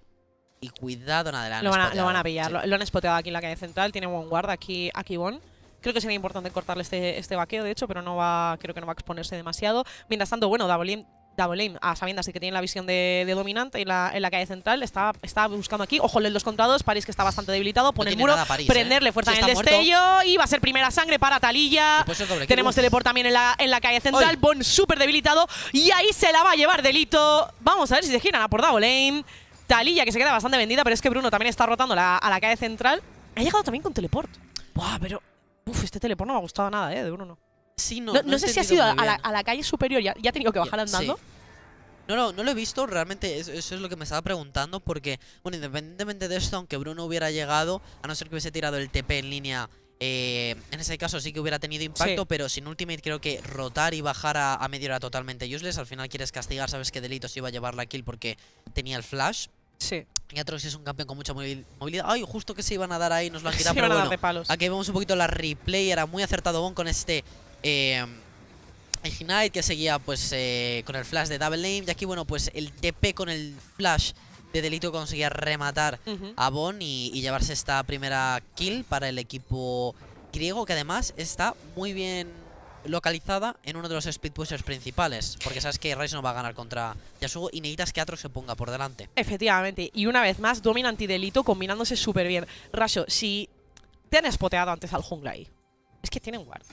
Y cuidado, nada, adelante. lo, van a, pillar. Lo, han spoteado aquí en la calle central. Tiene buen guarda aquí, aquí Bon. Creo que sería importante cortarle este, este vaqueo, de hecho, pero no va, creo que no va a exponerse demasiado. Mientras tanto, bueno, Dabolín Double Aim, a sabiendas que tiene la visión de, dominante ¿eh? en la, en la, calle central, está, está buscando aquí. Ojo, el dos contra 2, París que está bastante debilitado, pone el muro, prenderle fuerza en el destello y va a ser primera sangre para Talilla. Tenemos teleport también en la, calle central, Bon súper debilitado y ahí se la va a llevar Delito. Vamos a ver si se giran a por Double Aim. Talilla que se queda bastante vendida, pero es que Bruno también está rotando a la calle central. Ha llegado también con teleport. Buah, pero... Uf, este teleport no me ha gustado nada, eh, de Bruno no. sé si ha sido a la, calle superior ya ha, tenido que bajar andando. No, no, lo he visto, realmente eso, es lo que me estaba preguntando, porque, bueno, independientemente de esto, aunque Bruno hubiera llegado, a no ser que hubiese tirado el TP en línea, eh, en ese caso sí que hubiera tenido impacto, pero sin Ultimate creo que rotar y bajar a, a media hora totalmente useless, al final quieres castigar, sabes que Delitos iba a llevar la kill porque tenía el flash. Sí. Y Atrox es un campeón con mucha movilidad. Ay, justo que se iban a dar ahí, nos lo han *laughs* tirado aquí vemos un poquito la replay, era muy acertado Bon con este Em, Ignite que seguía pues eh, con el flash de Double Name. Y aquí, bueno, pues el TP con el flash de Delito conseguía rematar a Bon y, llevarse esta primera kill para el equipo griego, que además está muy bien localizada en uno de los speed pushers principales. Porque sabes que Ryze no va a ganar contra Yasuo y necesitas que Atrox se ponga por delante. Efectivamente. Y una vez más, Dominant y Delito combinándose súper bien. Rasho, si te han espoteado antes al jungla ahí, es que tienen guard.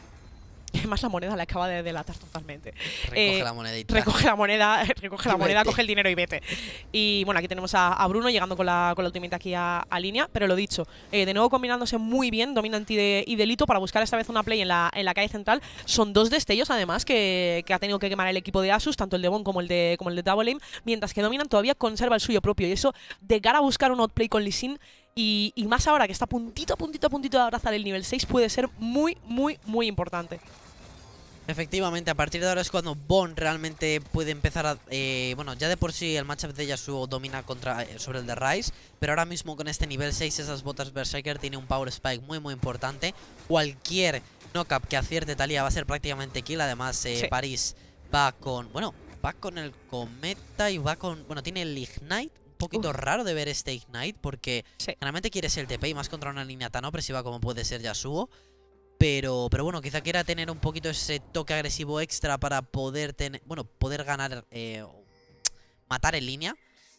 Que *laughs* además la moneda la acaba de delatar totalmente. Recoge eh, la moneda Recoge la moneda, *laughs* recoge la moneda, coge el dinero y vete. Y bueno, aquí tenemos a, a Bruno llegando con la, con la ultimate aquí a, línea, pero lo dicho, eh, de nuevo combinándose muy bien Dominant y, Delito para buscar esta vez una play en la, calle central. Son dos destellos además que, ha tenido que quemar el equipo de Asus, tanto el de Bon como el de, como el de Double Aim, mientras que Dominant todavía conserva el suyo propio. Y eso de cara a buscar un outplay con Lee y, y, más ahora que está puntito, puntito, puntito de abrazar el nivel 6 puede ser muy, muy, muy importante. Efectivamente, a partir de ahora es cuando Bon realmente puede empezar a... Eh, bueno, ya de por sí el matchup de Yasuo domina contra, eh, sobre el de Rice, pero ahora mismo con este nivel 6 esas botas Berserker tiene un Power Spike muy muy importante. Cualquier knockup que acierte Talia va a ser prácticamente kill, además eh, París va con... Bueno, va con el Cometa y va con... Bueno, tiene el Ignite. Un poquito raro de ver este Ignite porque sí. quiere quieres el TP y más contra una línea tan opresiva como puede ser Yasuo. Pero, bueno, quizá quiera tener un poquito ese toque agresivo extra para poder tener, bueno, poder ganar, eh, matar en línea.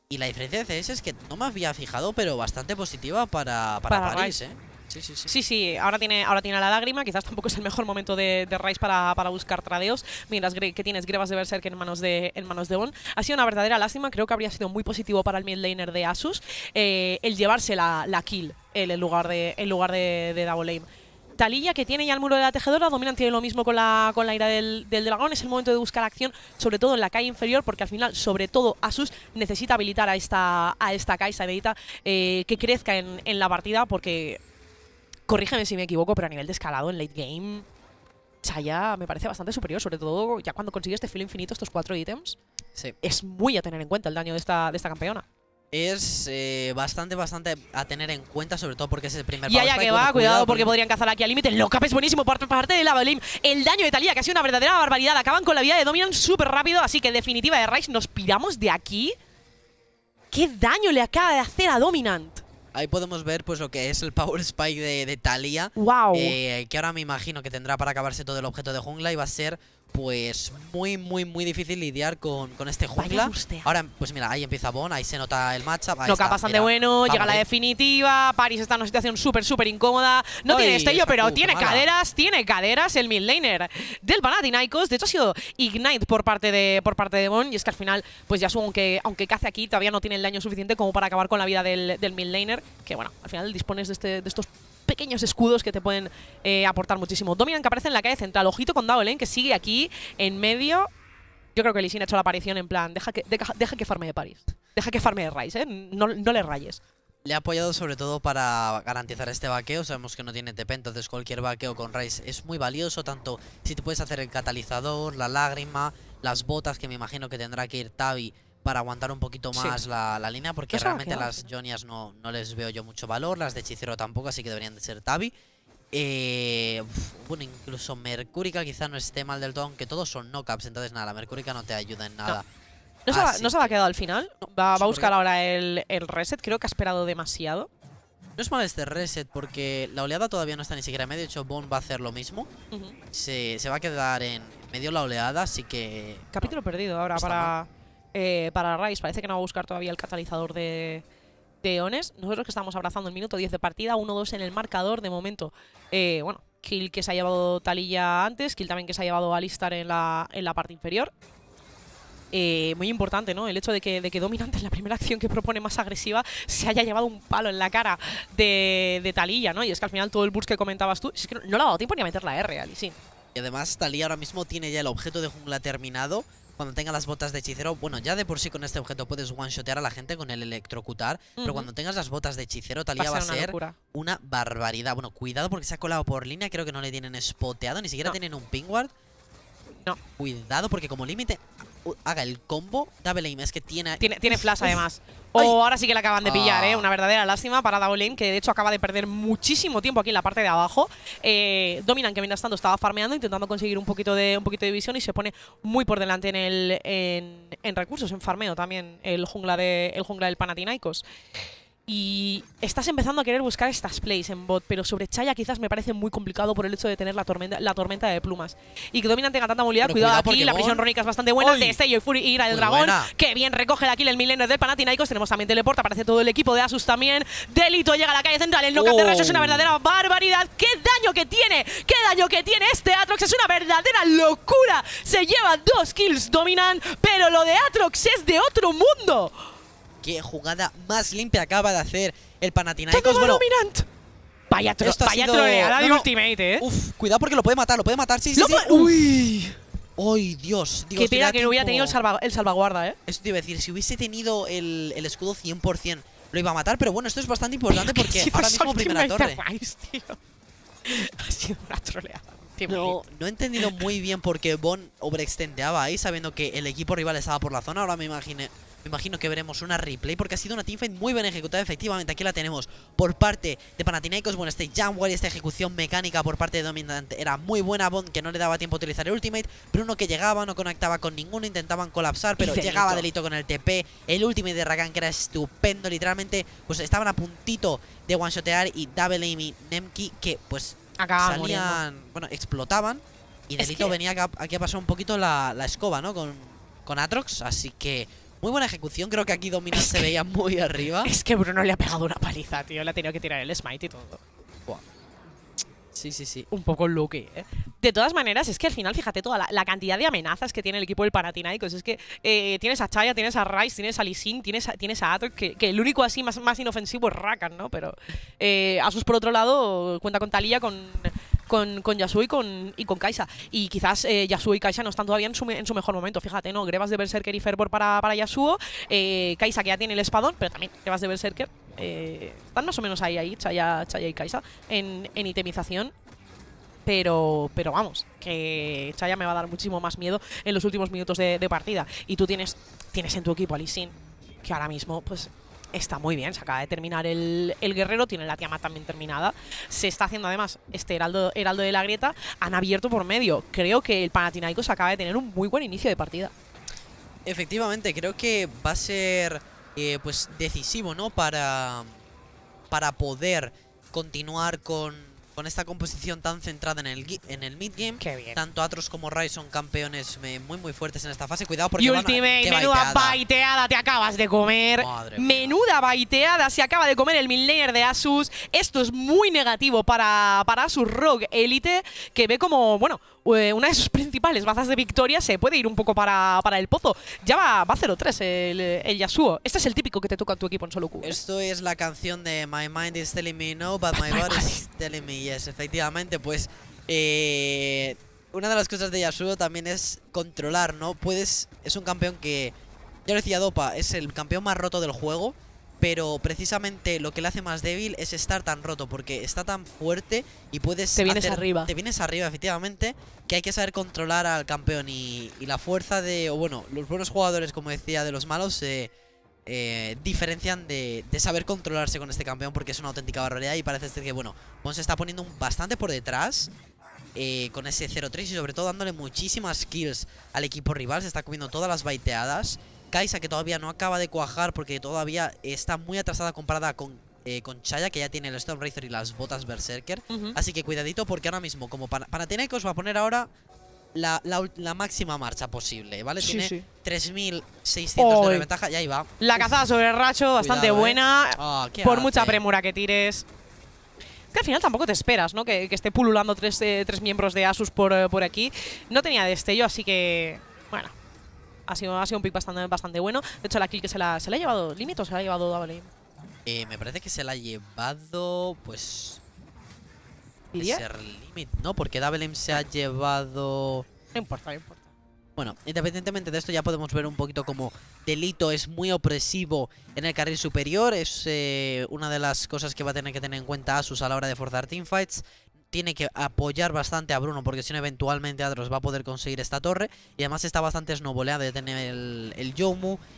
Y la diferencia de CS es que no me había fijado, pero bastante positiva para, para, París, ¿eh? Sí, sí, sí. Sí, sí, ahora tiene, ahora tiene la lágrima, quizás tampoco es el mejor momento de, de Rice para, buscar tradeos, mientras que tienes Grebas de Berserk en manos de, en manos de On. Ha sido una verdadera lástima, creo que habría sido muy positivo para el mid laner de Asus eh, el llevarse la, kill en lugar de, lugar de, de Double Aim. Talilla, que tiene ya el muro de la tejedora, Dominan tiene lo mismo con la, con la ira del, dragón. Es el momento de buscar acción, sobre todo en la calle inferior, porque al final, sobre todo, Asus necesita habilitar a esta, a esta Kaisa, necesita eh, que crezca en, la partida, porque, corrígeme si me equivoco, pero a nivel de escalado en late game, ya me parece bastante superior, sobre todo ya cuando consigues este filo infinito estos cuatro ítems. Es muy a tener en cuenta el daño esta, de esta campeona es eh, bastante, bastante a tener en cuenta, sobre todo porque es el primer Y que va, cuidado, porque podrían cazar aquí al límite. lo capes buenísimo por parte de la Lim. El daño de Talía, que ha sido una verdadera barbaridad. Acaban con la vida de Dominant súper rápido, así que definitiva de Rice nos piramos de aquí. ¿Qué daño le acaba de hacer a Dominant? Ahí podemos ver pues lo que es el Power Spike de, de Wow. Eh, que ahora me imagino que tendrá para acabarse todo el objeto de jungla y va a ser pues muy, muy, muy difícil lidiar con, este jungla. Ahora, pues mira, ahí empieza Bon, ahí se nota el matchup. Ahí no está, bastante bueno, llega la definitiva. Paris está en una situación súper, súper incómoda. No tiene estello, pero tiene caderas, tiene caderas el mid laner del Paladinaikos. De hecho, ha sido Ignite por parte de, por parte de Bon. Y es que al final, pues ya aunque, aunque hace aquí, todavía no tiene el daño suficiente como para acabar con la vida del, del mid laner. Que bueno, al final dispones de, este, de estos pequeños escudos que te pueden eh, aportar muchísimo. Dominan que aparece en la calle central. Ojito con Dao eh, que sigue aquí en medio. Yo creo que Lisin ha hecho la aparición en plan, deja que, deja, que farme de París. Deja que farme de Rice, ¿eh? No, no le rayes. Le ha apoyado sobre todo para garantizar este vaqueo, sabemos que no tiene TP, entonces cualquier vaqueo con Rice es muy valioso, tanto si te puedes hacer el catalizador, la lágrima, las botas que me imagino que tendrá que ir Tavi para aguantar un poquito más la, línea, porque realmente las Jonias no, no, les veo yo mucho valor, las de Hechicero tampoco, así que deberían de ser Tabi. Eh, bueno, incluso Mercúrica quizá no esté mal del todo, aunque todos son no entonces nada, la Mercúrica no te ayuda en nada. No, se, va, se a quedar al final, va, a buscar ahora el, reset, creo que ha esperado demasiado. No es mal este reset porque la oleada todavía no está ni siquiera en medio. De hecho, Bone va a hacer lo mismo. se, va a quedar en medio la oleada, así que... Capítulo perdido ahora para eh, para Rice. Parece que no va a buscar todavía el catalizador de, Ones. Nosotros que estamos abrazando el minuto 10 de partida, 1-2 en el marcador de momento. Eh, bueno, kill que se ha llevado Talilla antes, kill también que se ha llevado Alistar en la, en la parte inferior. Eh, muy importante, ¿no? El hecho de que, de Dominante en la primera acción que propone más agresiva se haya llevado un palo en la cara de, de Talilla, ¿no? Y es que al final todo el burst que comentabas tú, es que no, le ha dado tiempo ni a meter la R, Y además Talilla ahora mismo tiene ya el objeto de jungla terminado cuando tenga las botas de hechicero, bueno, ya de por sí con este objeto puedes one-shotear a la gente con el electrocutar, pero cuando tengas las botas de hechicero, Talía va a ser una, barbaridad. Bueno, cuidado porque se ha colado por línea, creo que no le tienen spoteado, ni siquiera tienen un ping ward No. Cuidado porque como límite haga el combo, double aim, es que tiene... Tiene, flash además. O ahora sí que la acaban de pillar, ah. ¿eh? Una verdadera lástima para Daolin, que de hecho acaba de perder muchísimo tiempo aquí en la parte de abajo. Eh, Dominan, que mientras tanto estaba farmeando, intentando conseguir un poquito de un poquito de visión y se pone muy por delante en, el, en, recursos, en farmeo también, el jungla, de, el jungla del Panatinaicos. Y estás empezando a querer buscar estas plays en bot, pero sobre Chaya quizás me parece muy complicado por el hecho de tener la tormenta, de plumas. Y que Dominant tenga tanta movilidad, cuidado, aquí, la prisión rónica es bastante buena, destello y Fury y ira del dragón, que bien recoge de aquí el milenio del Panathinaikos, tenemos también teleporta aparece todo el equipo de Asus también, Delito llega a la calle central, el no es una oh. verdadera barbaridad, qué daño que tiene, qué daño que tiene este Atrox, es una verdadera locura, se lleva dos kills Dominant, pero lo de Atrox es de otro mundo. Qué jugada más limpia acaba de hacer el Panathinaikos. Bueno, dominant. Vaya, troleada ultimate, eh. Uf, cuidado porque lo puede matar, lo puede matar. Sí, sí, sí. Uy. Dios! Qué pena que no hubiera tenido el, salvaguarda, ¿eh? Eso te iba a decir, si hubiese tenido el, escudo 100%, lo iba a matar, pero bueno, esto es bastante importante porque ahora mismo primera torre. *laughs* Ha sido una troleada. No, he entendido muy bien por qué Bon overextendeaba ahí, sabiendo que el equipo rival estaba por la zona. Ahora me imaginé, me imagino que veremos una replay porque ha sido una teamfight muy bien ejecutada efectivamente. Aquí la tenemos por parte de Panathinaikos. Bueno, este Jamwell y esta ejecución mecánica por parte de Dominante era muy buena. Bond que no le daba tiempo a utilizar el ultimate. Bruno que llegaba, no conectaba con ninguno, intentaban colapsar, pero llegaba Delito con el TP. El ultimate de Rakan que era estupendo, literalmente, pues estaban a puntito de one-shotear y Double Amy, Nemki que pues bueno, explotaban. Y Delito venía aquí a pasar un poquito la, escoba, ¿no? Con, con Atrox, así que muy buena ejecución, creo que aquí Dominar se veía muy arriba. Es que Bruno le ha pegado una paliza, tío. Le ha tenido que tirar el smite y todo. Sí, sí, sí. Un poco lucky, ¿eh? De todas maneras, es que al final, fíjate toda la, cantidad de amenazas que tiene el equipo del Panathinaikos. Es que eh, tienes a Chaya, tienes a Rice, tienes a Lisin, tienes a, tienes a que, el único así más, más inofensivo es Rakan, ¿no? Pero eh, Asus, por otro lado, cuenta con Talía, con con, con Yasuo y con, y con Kaisa. Y quizás eh, Yasuo y Kaisa no están todavía en su, en su mejor momento, fíjate, ¿no? Grebas de Berserker y Fervor para, para Yasuo, Kaisa eh, que ya tiene el espadón, pero también Grebas de Berserker. Eh, están más o menos ahí, ahí, Chaya, Chaya y Kaisa, en, en itemización pero, pero vamos, que Chaya me va a dar muchísimo más miedo en los últimos minutos de, partida. Y tú tienes, tienes en tu equipo a Sin, que ahora mismo pues está muy bien, se acaba de terminar el, guerrero, tiene la tiama también terminada. Se está haciendo además este heraldo, de la grieta, han abierto por medio. Creo que el se acaba de tener un muy buen inicio de partida. Efectivamente, creo que va a ser eh, pues decisivo, ¿no? Para, para poder continuar con con esta composición tan centrada en el, en el mid Tanto Atros como Rai son campeones muy, muy fuertes en esta fase. Cuidado porque Y Ultimate, menuda baiteada. te acabas de comer. menuda baiteada se acaba de comer el midlaner de Asus. Esto es muy negativo para, para Asus Rogue Elite, que ve como, bueno, eh, una de sus principales bazas de victoria se puede ir un poco para, el pozo. Ya va, va 0-3 el, Yasuo. Este es el típico que te toca a tu equipo en solo Q. ¿eh? Esto es la canción de My mind is telling me no, but my, body is telling me yes. Efectivamente, pues... Eh, una de las cosas de Yasuo también es controlar, ¿no? Puedes... Es un campeón que... Ya lo decía Dopa, es el campeón más roto del juego pero precisamente lo que le hace más débil es estar tan roto, porque está tan fuerte y puedes... Te vienes arriba. Te vienes arriba, efectivamente, que hay que saber controlar al campeón y, la fuerza de... O bueno, los buenos jugadores, como decía, de los malos se eh, diferencian de, saber controlarse con este campeón porque es una auténtica barbaridad y parece ser que, bueno, se está poniendo bastante por detrás. Eh, con ese 0-3 y sobre todo dándole muchísimas kills al equipo rival, se está comiendo todas las baiteadas Kaisa que todavía no acaba de cuajar porque todavía está muy atrasada comparada con, eh, con Chaya que ya tiene el Storm Racer y las botas Berserker. Así que cuidadito porque ahora mismo como para os va a poner ahora la, máxima marcha posible, ¿vale? Tiene 3.600 de ventaja y ahí va. La cazada sobre el racho, bastante ¿eh? buena. Ah, por mucha premura que tires. Que al final tampoco te esperas, ¿no? Que, esté pululando tres, eh, tres miembros de Asus por, por aquí. No tenía destello, así que... Bueno, ha sido, sido un pick bastante, bueno. De hecho, la kill que se la, ha llevado Limit o se la ha llevado Double eh, me parece que se la ha llevado, pues... Ser limit, ¿no? Porque Double se ha llevado... No importa, no importa. Bueno, independientemente de esto ya podemos ver un poquito como Delito es muy opresivo en el carril superior. Es eh, una de las cosas que va a tener que tener en cuenta Asus a la hora de forzar teamfights tiene que apoyar bastante a Bruno porque si no eventualmente Adros va a poder conseguir esta torre y además está bastante snowboleada de tener el, el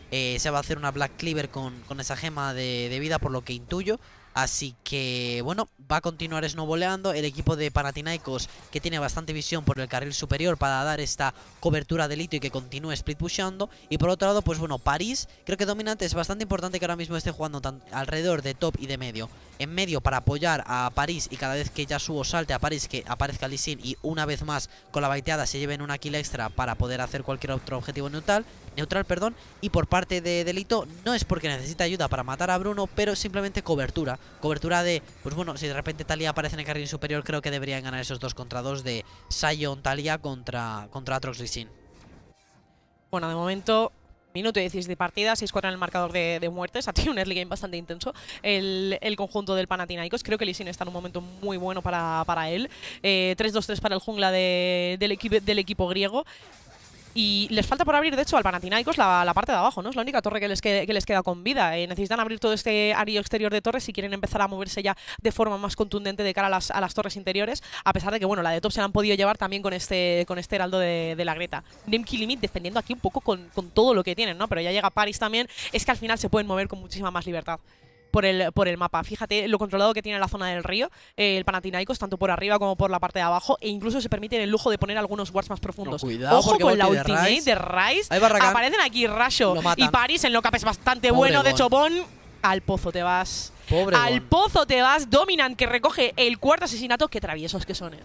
eh, se va a hacer una Black Cleaver con, esa gema de, vida por lo que intuyo. Así que, bueno, va a continuar snowboleando. El equipo de Panathinaikos, que tiene bastante visión por el carril superior para dar esta cobertura de lito y que continúe split pushando. Y por otro lado, pues bueno, París, creo que Dominante es bastante importante que ahora mismo esté jugando alrededor de top y de medio en medio para apoyar a París y cada vez que ya o salte a París que aparezca Lee y una vez más con la baiteada se lleven una kill extra para poder hacer cualquier otro objetivo neutral, neutral perdón, y por parte de Delito no es porque necesita ayuda para matar a Bruno, pero simplemente cobertura, cobertura de, pues bueno, si de repente Talia aparece en el carril superior creo que deberían ganar esos dos contra dos de Sion Talia contra, contra Atrox Lee Bueno, de momento Minuto y 16 de partida, 6-4 en el marcador de, muertes. Ha tenido un early game bastante intenso el, conjunto del Panathinaikos. Creo que Lisin está en un momento muy bueno para, él. 3-2-3 eh, para el jungla de, del equipo griego. Y les falta por abrir, de hecho, al Panathinaikos la, parte de abajo, ¿no? Es la única torre que les, les queda con vida. Eh, necesitan abrir todo este área exterior de torres si quieren empezar a moverse ya de forma más contundente de cara a las, torres interiores, a pesar de que, bueno, la de top se la han podido llevar también con este, con este heraldo de, la greta. Nemki Limit defendiendo aquí un poco con, con todo lo que tienen, ¿no? Pero ya llega Paris también, es que al final se pueden mover con muchísima más libertad por el, por el mapa. Fíjate lo controlado que tiene la zona del río, eh, el panatinaicos tanto por arriba como por la parte de abajo, e incluso se permite el lujo de poner algunos wards más profundos. cuidado, Ojo con la ultimate de Rice. Aparecen aquí Rasho y Paris, el nocap es bastante bueno. De hecho, al pozo te vas. al pozo te vas. Dominant que recoge el cuarto asesinato. Qué traviesos que son, eh.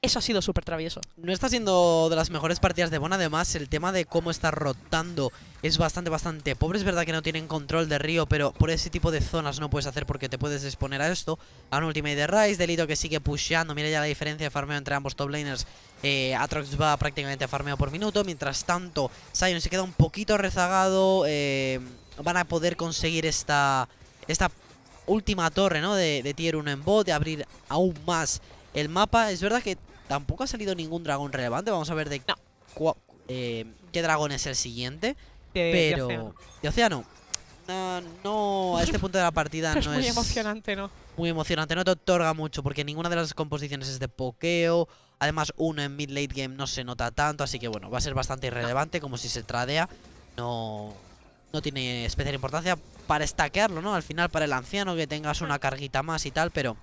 Eso ha sido súper travieso. No está siendo de las mejores partidas de Bon, además el tema de cómo está rotando es bastante, bastante pobre. Es verdad que no tienen control de Río, pero por ese tipo de zonas no puedes hacer porque te puedes exponer a esto. A un ultimate de Rice, Delito que sigue pusheando. Mira ya la diferencia de farmeo entre ambos top laners. Eh, Atrox va prácticamente a farmeo por minuto. Mientras tanto, Sion se queda un poquito rezagado. Eh, van a poder conseguir esta, esta última torre ¿no? de, de tier 1 en bot, de abrir aún más el mapa. Es verdad que Tampoco ha salido ningún dragón relevante. Vamos a ver de eh, qué dragón es el siguiente. pero... De Océano. No, a este *laughs* punto de la partida no es... Muy emocionante, ¿no? Muy emocionante, no te otorga mucho porque ninguna de las composiciones es de pokeo. Además, uno en mid-late game no se nota tanto, así que bueno, va a ser bastante irrelevante, como si se tradea. No, no tiene especial importancia para estaquearlo ¿no? Al final, para el anciano, que tengas una carguita más y tal, pero...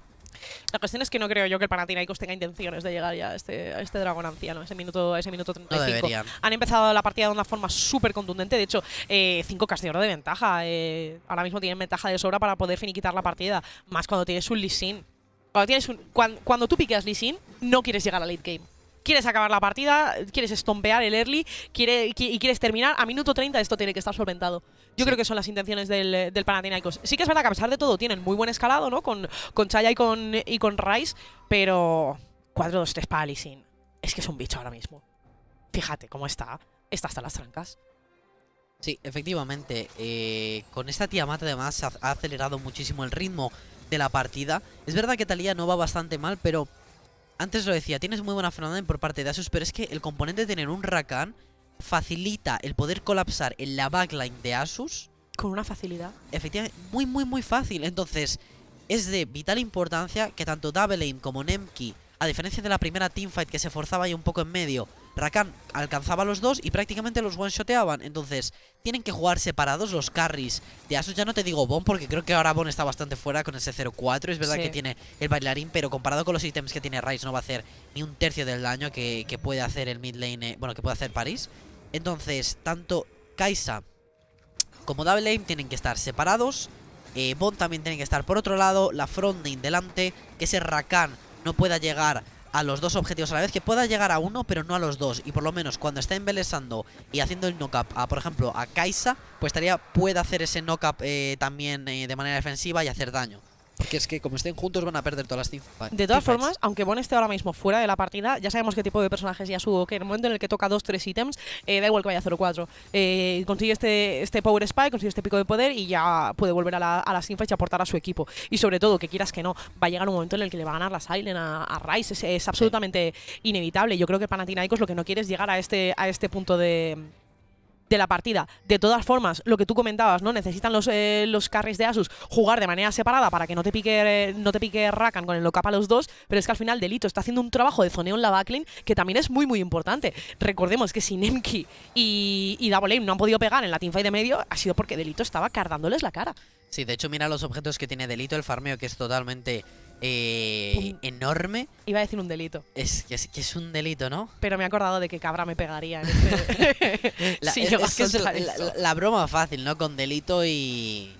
La cuestión es que no creo yo que el Panathinaikos tenga intenciones de llegar ya a este, este dragón anciano, ese minuto, ese minuto 35. Han empezado la partida de una forma súper contundente, de hecho, 5 eh, de ventaja. Eh, ahora mismo tienen ventaja de sobra para poder finiquitar la partida, más cuando tienes un Lee Sin. Cuando, tienes un, cuando, tú piqueas Lee Sin, no quieres llegar a late game quieres acabar la partida, quieres estompear el early y quieres terminar. A minuto 30 esto tiene que estar solventado yo creo que son las intenciones del, eh, del Panathinaikos. Sí que es verdad que a pesar de todo tienen muy buen escalado, ¿no? Con, con Chaya y con, y con Rice, pero 4-2-3 para Es que es un bicho ahora mismo. Fíjate cómo está. Está hasta las trancas. Sí, efectivamente. Eh, con esta Tiamat además ha, acelerado muchísimo el ritmo de la partida. Es verdad que Talía no va bastante mal, pero antes lo decía, tienes muy buena frenada por parte de Asus, pero es que el componente de tener un Rakan facilita el poder colapsar en la backline de Asus. Con una facilidad. Efectivamente, muy, muy, muy fácil. Entonces, es de vital importancia que tanto Double como Nemki, a diferencia de la primera teamfight que se forzaba ahí un poco en medio, Rakan alcanzaba los dos y prácticamente los one-shoteaban. Entonces, tienen que jugar separados los carries de Asus. Ya no te digo Bon, porque creo que ahora Bon está bastante fuera con ese 0-4. Es verdad que tiene el bailarín, pero comparado con los ítems que tiene Rice, no va a hacer ni un tercio del daño que, puede hacer el mid lane, eh, bueno, que puede hacer París. Entonces, tanto Kaisa como Double Aim tienen que estar separados. Eh, bon también tiene que estar por otro lado. La frontline delante. Que ese Rakan no pueda llegar a los dos objetivos a la vez, que pueda llegar a uno, pero no a los dos. Y por lo menos cuando está embelesando y haciendo el knock-up, a, por ejemplo, a Kaisa, pues estaría, puede hacer ese knock-up eh, también eh, de manera defensiva y hacer daño. Porque es que como estén juntos van a perder todas las teamfights. De todas formas, aunque Bon esté ahora mismo fuera de la partida, ya sabemos qué tipo de personajes ya subo, que en el momento en el que toca 2-3 ítems, eh, da igual que vaya 0-4. Eh, consigue este, este Power Spy, consigue este pico de poder y ya puede volver a, la, a las teamfights y aportar a su equipo. Y sobre todo, que quieras que no, va a llegar un momento en el que le va a ganar la Silent a, a Rice. Es, absolutamente inevitable. Yo creo que Panathinaikos lo que no quiere es llegar a este, a este punto de de la partida. De todas formas, lo que tú comentabas, ¿no? Necesitan los, eh, los carries de Asus jugar de manera separada para que no te pique, eh, no te pique Rakan con el locapa a los dos, pero es que al final Delito está haciendo un trabajo de zoneo en la backline que también es muy, muy importante. Recordemos que si Nemki y, y Double Aim no han podido pegar en la teamfight de medio, ha sido porque Delito estaba cardándoles la cara. Sí, de hecho, mira los objetos que tiene Delito, el farmeo que es totalmente eh, enorme. Iba a decir un delito. Es que, es un delito, ¿no? Pero me he acordado de que cabra me pegaría. En *laughs* este... la *laughs* broma fácil, ¿no? Con delito y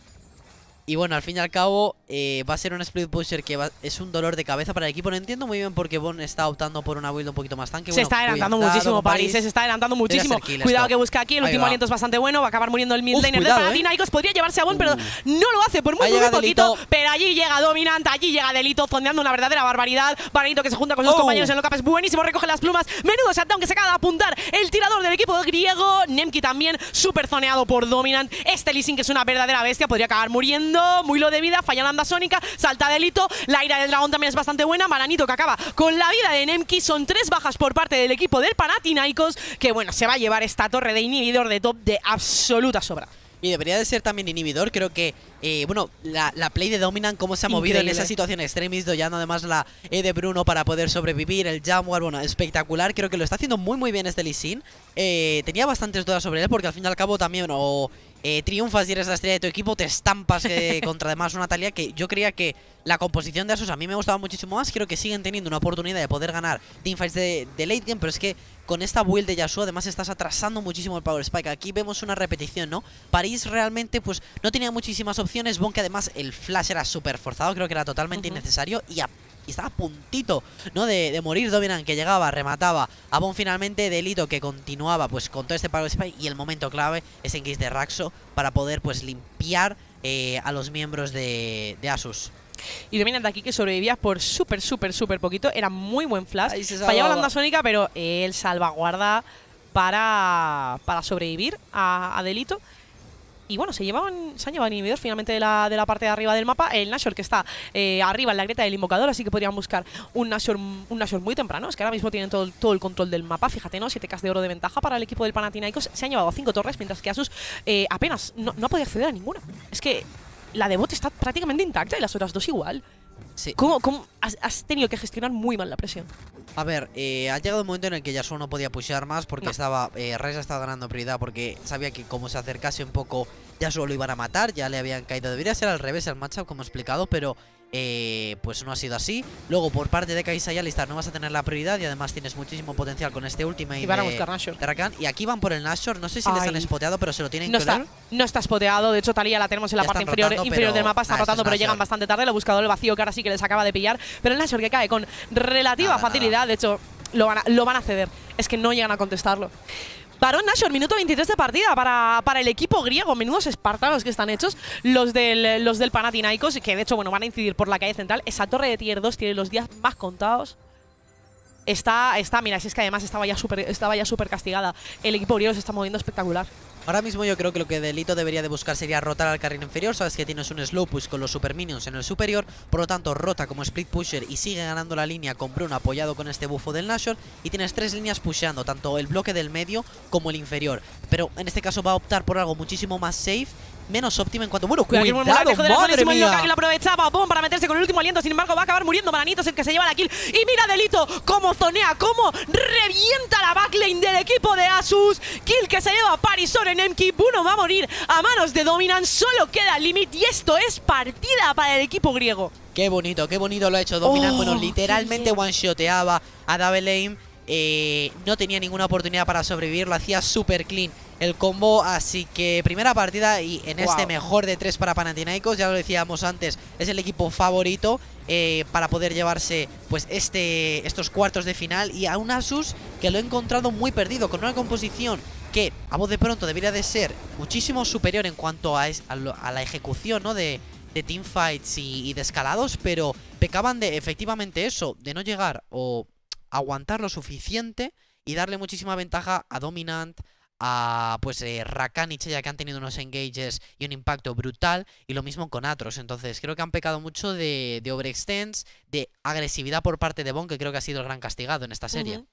y bueno, al fin y al cabo eh, va a ser un split pusher que es un dolor de cabeza para el equipo. No entiendo muy bien por qué Bon está optando por una build un poquito más tanque. Se está adelantando muchísimo París, se está adelantando muchísimo. cuidado que busca aquí, el último aliento es bastante bueno, va a acabar muriendo el mid laner de eh. Gos. Podría llevarse a Bon, pero uh. no lo hace por muy, poco poquito. Pero allí llega Dominant allí llega Delito, Zoneando una verdadera barbaridad. Barito que se junta con sus oh. compañeros en lo es buenísimo, recoge las plumas. Menudo shutdown que se acaba de apuntar el tirador del equipo griego. Nemki también, súper zoneado por Dominant. Este leasing que es una verdadera bestia, podría acabar muriendo muy lo de vida, falla la sónica, salta delito, la ira del dragón también es bastante buena, Maranito que acaba con la vida de Nemki, son tres bajas por parte del equipo del Panathinaikos, que bueno, se va a llevar esta torre de inhibidor de top de absoluta sobra. Y debería de ser también inhibidor, creo que, eh, bueno, la, play de Dominant, cómo se ha movido en esa situación extremis, doyando además la E de Bruno para poder sobrevivir, el Jamwar, bueno, espectacular, creo que lo está haciendo muy muy bien este Lee eh, tenía bastantes dudas sobre él porque al fin y al cabo también, bueno, eh, triunfas y eres la estrella de tu equipo, te estampas eh, *laughs* contra además una talía que yo creía que la composición de Asus a mí me gustaba muchísimo más. Creo que siguen teniendo una oportunidad de poder ganar teamfights de, de late game, pero es que con esta build de Yasuo además estás atrasando muchísimo el Power Spike. Aquí vemos una repetición, ¿no? París realmente pues no tenía muchísimas opciones. Bon que además el flash era súper forzado, creo que era totalmente innecesario y a y estaba a puntito ¿no? de, morir Dominan que llegaba, remataba. Bon finalmente delito que continuaba pues con todo este paro de spy y el momento clave es en Kiss de Raxo para poder pues limpiar eh, a los miembros de, Asus. Y Dominant de aquí que sobrevivía por súper, súper, súper poquito. Era muy buen flash. Fallaba la onda sónica, pero él salvaguarda para, para sobrevivir a delito. Y bueno, se, llevaban, se han llevado el inhibidor finalmente de la, de la parte de arriba del mapa. El Nashor que está eh, arriba en la grieta del invocador, así que podrían buscar un Nashor, un Nashor muy temprano. Es que ahora mismo tienen todo, todo el control del mapa. Fíjate, no siete 7K de oro de ventaja para el equipo del Panathinaikos. Se han llevado cinco torres, mientras que Asus eh, apenas no, no ha podido acceder a ninguna. Es que la de está prácticamente intacta y las otras dos igual. Sí. ¿Cómo, has, tenido que gestionar muy mal la presión? A ver, eh, ha llegado un momento en el que Yasuo no podía pushear más porque estaba eh, Reza estaba ganando prioridad porque sabía que como se acercase un poco Yasuo lo iban a matar, ya le habían caído. Debería ser al revés el matchup como he explicado, pero eh, pues no ha sido así. Luego, por parte de Kaisa y Alistar, no vas a tener la prioridad y además tienes muchísimo potencial con este último Y van a buscar Nashor. y aquí van por el Nashor. No sé si les han spoteado, pero se lo tienen que está, No está spoteado. De hecho, Talia la tenemos en la parte inferior, inferior del mapa. Está rotando, pero llegan bastante tarde. Lo buscado el vacío que ahora sí que les acaba de pillar. Pero el Nashor que cae con relativa facilidad. De hecho, lo lo van a ceder. Es que no llegan a contestarlo. Barón Nashor, minuto 23 de partida para, el equipo griego. Menudos espartanos que están hechos los del, los del Panathinaikos, que de hecho bueno, van a incidir por la calle central. Esa torre de tier 2 tiene los días más contados. Está, está, mira, si es que además estaba ya súper estaba ya castigada. El equipo griego se está moviendo espectacular. Ahora mismo yo creo que lo que Delito debería de buscar sería rotar al carril inferior, sabes que tienes un slow push con los super minions en el superior, por lo tanto rota como split pusher y sigue ganando la línea con Bruno apoyado con este bufo del Nashor y tienes tres líneas pusheando, tanto el bloque del medio como el inferior, pero en este caso va a optar por algo muchísimo más safe menos óptima en cuanto... Bueno, cuidado, cuidado madre mía. lo aprovechaba, para meterse con el último aliento. Sin embargo, va a acabar muriendo. el que se lleva la kill. Y mira Delito cómo zonea, cómo revienta la backlane del equipo de Asus. Kill que se lleva Parison en MKIP. Uno va a morir a manos de Dominan. Solo queda límite y esto es partida para el equipo griego. Qué bonito, qué bonito lo ha hecho Dominan. Oh, bueno, literalmente one-shoteaba a Double Aim eh, no tenía ninguna oportunidad para sobrevivir, lo hacía súper clean el combo, así que primera partida y en este mejor de tres para Panathinaikos, ya lo decíamos antes, es el equipo favorito eh, para poder llevarse pues este, estos cuartos de final y a un Asus que lo he encontrado muy perdido, con una composición que a voz de pronto debería de ser muchísimo superior en cuanto a, a, la ejecución ¿no? de, de teamfights y de escalados, pero pecaban de efectivamente eso, de no llegar o aguantar lo suficiente y darle muchísima ventaja a Dominant, a pues eh, Rakan y que han tenido unos engages y un impacto brutal y lo mismo con Atros entonces creo que han pecado mucho de, de overextends de agresividad por parte de Bon que creo que ha sido el gran castigado en esta serie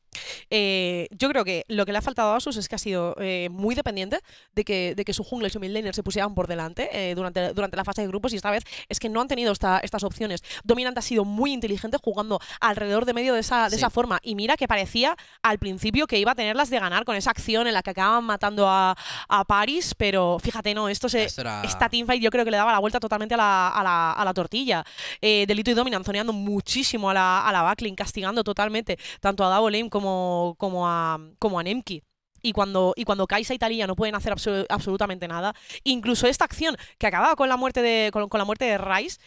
eh, yo creo que lo que le ha faltado a Asus es que ha sido eh, muy dependiente de que, de que su jungla y su midlaner se pusieran por delante eh, durante, durante la fase de grupos y esta vez es que no han tenido estas opciones. Dominant ha sido muy inteligente jugando alrededor de medio de esa, de esa forma y mira que parecía al principio que iba a tenerlas de ganar con esa acción en la que acababan matando a, a Paris, pero fíjate, no, esto se, esta teamfight yo creo que le daba la vuelta totalmente a la, tortilla. Delito y Dominant zoneando muchísimo a la, a la castigando totalmente tanto a Double Lame como como, como, a, como a Nemki y cuando, y cuando Kaisa y no pueden hacer absolutamente nada, incluso esta acción que acababa con la muerte de, con, la muerte de Rice,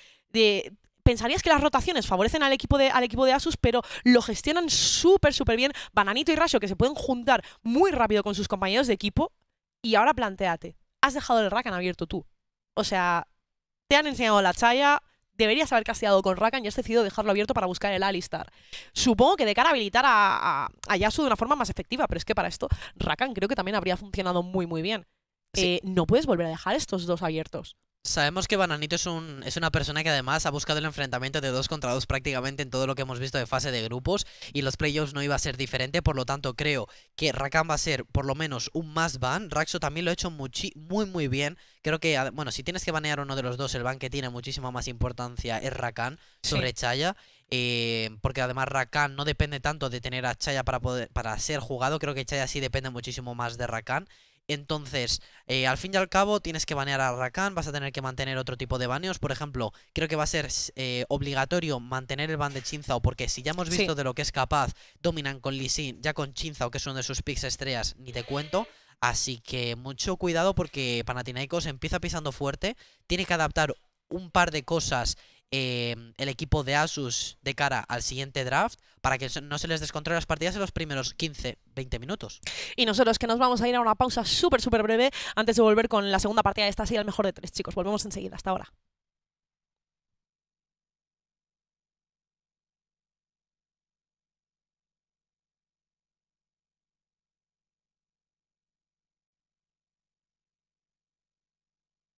pensarías que las rotaciones favorecen al equipo de, al equipo de Asus, pero lo gestionan súper, súper bien. Bananito y Rasio que se pueden juntar muy rápido con sus compañeros de equipo. Y ahora planteate, has dejado el rack abierto tú. O sea, te han enseñado la chaya, deberías haber casteado con Rakan y has decidido dejarlo abierto para buscar el Alistar. Supongo que de cara a habilitar a, a, de una forma más efectiva, pero es que para esto Rakan creo que también habría funcionado muy muy bien. Eh, no puedes volver a dejar estos dos abiertos. Sabemos que Bananito es, un, es una persona que además ha buscado el enfrentamiento de dos contra dos prácticamente en todo lo que hemos visto de fase de grupos y los playoffs no iba a ser diferente, por lo tanto creo que Rakan va a ser por lo menos un más ban. Raxo también lo ha hecho muy muy bien. Creo que, bueno, si tienes que banear uno de los dos, el ban que tiene muchísima más importancia es Rakan sobre Chaya. Eh, porque además Rakan no depende tanto de tener a Chaya para, poder, para ser jugado, creo que Chaya sí depende muchísimo más de Rakan. Entonces, eh, al fin y al cabo, tienes que banear a Rakan, vas a tener que mantener otro tipo de baneos. Por ejemplo, creo que va a ser eh, obligatorio mantener el ban de Chinzao, porque si ya hemos visto de lo que es capaz, dominan con Lee ya con Chinzao, que es uno de sus picks estrellas, ni te cuento. Así que mucho cuidado porque Panathinaikos empieza pisando fuerte, tiene que adaptar un par de cosas Em, el equipo de Asus de cara al siguiente draft para que no se les descontrole las partidas en los primeros 15, 20 minutos. Y nosotros que nos vamos a ir a una pausa súper, súper breve antes de volver con la segunda partida de esta serie el mejor de tres, chicos. Volvemos enseguida. Hasta ahora.